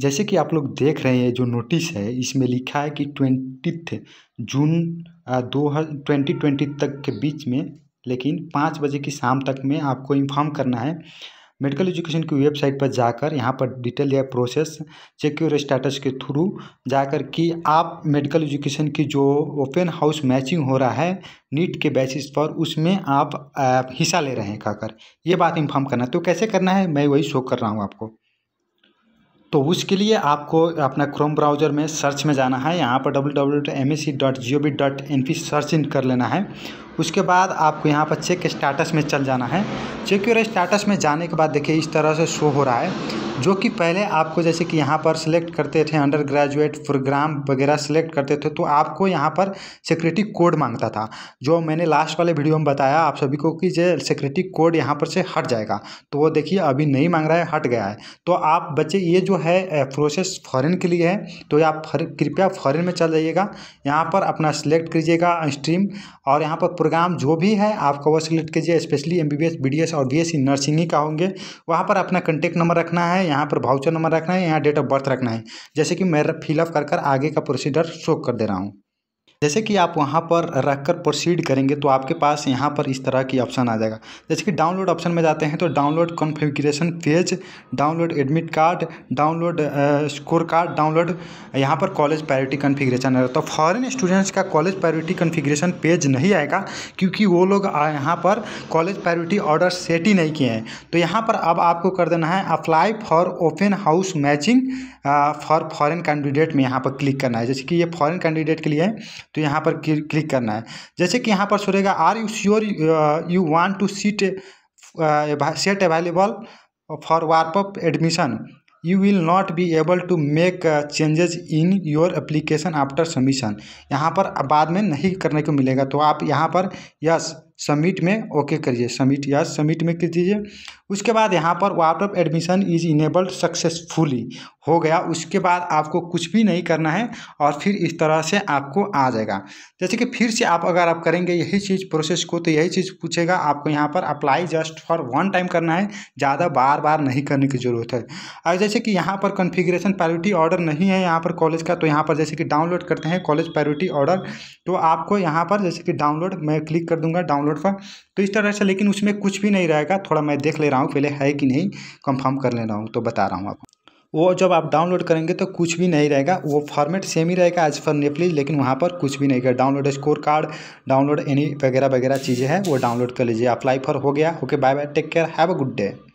जैसे कि आप लोग देख रहे हैं जो नोटिस है इसमें लिखा है कि ट्वेंटीथ जून दो ट्वेंटी ट्वेंटी तक के बीच में लेकिन पाँच बजे की शाम तक में आपको इन्फॉर्म करना है मेडिकल एजुकेशन की वेबसाइट पर जाकर यहाँ पर डिटेल या प्रोसेस चेक योर स्टेटस के थ्रू जाकर कि आप मेडिकल एजुकेशन की जो ओपन हाउस मैचिंग हो रहा है नीट के बेसिस पर उसमें आप हिस्सा ले रहे हैं कहकर ये बात इन्फॉर्म करना है तो कैसे करना है मैं वही शो कर रहा हूँ आपको तो उसके लिए आपको अपना क्रोम ब्राउज़र में सर्च में जाना है यहाँ पर W W dot M S C dot G O V dot N P search इन कर लेना है उसके बाद आपको यहाँ पर चेक स्टाटस में चल जाना है चेक योर स्टेटस में जाने के बाद देखिए इस तरह से शो हो रहा है जो कि पहले आपको जैसे कि यहाँ पर सिलेक्ट करते थे अंडर ग्रेजुएट प्रोग्राम वगैरह सिलेक्ट करते थे तो आपको यहाँ पर सिक्योरिटी कोड मांगता था जो मैंने लास्ट वाले वीडियो में बताया आप सभी को कि जो सिक्योरिटी कोड यहाँ पर से हट जाएगा तो वो देखिए अभी नहीं मांग रहा है हट गया है तो आप बच्चे ये जो है प्रोसेस फॉरन के लिए है तो आप कृपया फॉरन में चल जाइएगा यहाँ पर अपना सिलेक्ट कीजिएगा स्ट्रीम और यहाँ पर प्रोग्राम जो भी है आपको वो सिलेक्ट कीजिए specially M B B S B D S और बी एस सी नर्सिंग ही का होंगे वहाँ पर अपना कंटेक्ट नंबर रखना है यहाँ पर भाउचर नंबर रखना है यहाँ डेट ऑफ बर्थ रखना है जैसे कि मैं फिलअप कर कर आगे का प्रोसीडर शो कर दे रहा हूँ जैसे कि आप वहाँ पर रख कर प्रोसीड करेंगे तो आपके पास यहाँ पर इस तरह की ऑप्शन आ जाएगा जैसे कि डाउनलोड ऑप्शन में जाते हैं तो download configuration page download admit card download score card download यहाँ पर कॉलेज प्रायोरिटी कन्फिग्रेशन आएगा तो फॉरेन स्टूडेंट्स का कॉलेज प्रायोरिटी कन्फिग्रेशन पेज नहीं आएगा क्योंकि वो लोग यहाँ पर कॉलेज प्रायोरिटी ऑर्डर सेट ही नहीं किए हैं तो यहाँ पर अब आपको कर देना है apply for open house matching for foreign candidate में यहाँ पर क्लिक करना है जैसे कि ये फॉरेन कैंडिडेट के लिए है तो यहाँ पर क्लिक करना है जैसे कि यहाँ पर छोड़ेगा are you sure you want to seat set available for wrap up admission you will not be able to make changes in your application after submission यहाँ पर बाद में नहीं करने को मिलेगा तो आप यहाँ पर यस सबमिट में ओके करिए सबमिट यस सबमिट में कर दीजिए उसके बाद यहाँ पर of admission is enabled successfully हो गया उसके बाद आपको कुछ भी नहीं करना है और फिर इस तरह से आपको आ जाएगा जैसे कि फिर से आप अगर आप करेंगे यही चीज़ प्रोसेस को तो यही चीज़ पूछेगा आपको यहाँ पर apply just for one time करना है ज़्यादा बार बार नहीं करने की ज़रूरत है और जैसे कि यहाँ पर कन्फिग्रेशन प्रायोरिटी ऑर्डर नहीं है यहाँ पर कॉलेज का तो यहाँ पर जैसे कि डाउनलोड करते हैं कॉलेज प्रायोरिटी ऑर्डर तो आपको यहाँ पर जैसे कि डाउनलोड मैं क्लिक कर दूँगा डाउनलोड पर तो इस तरह से लेकिन उसमें कुछ भी नहीं रहेगा थोड़ा मैं देख ले रहा रहा हूँ पहले है कि नहीं कंफर्म कर ले रहा हूँ तो बता रहा हूँ आपको वो जब आप डाउनलोड करेंगे तो कुछ भी नहीं रहेगा वो फॉर्मेट सेम ही रहेगा एज फॉर नेपलीज लेकिन वहाँ पर कुछ भी नहीं रहेगा download score card download any वगैरह वगैरह चीज़ें हैं वो डाउनलोड कर लीजिए अप्लाई फॉर हो गया okay bye bye take care have a good day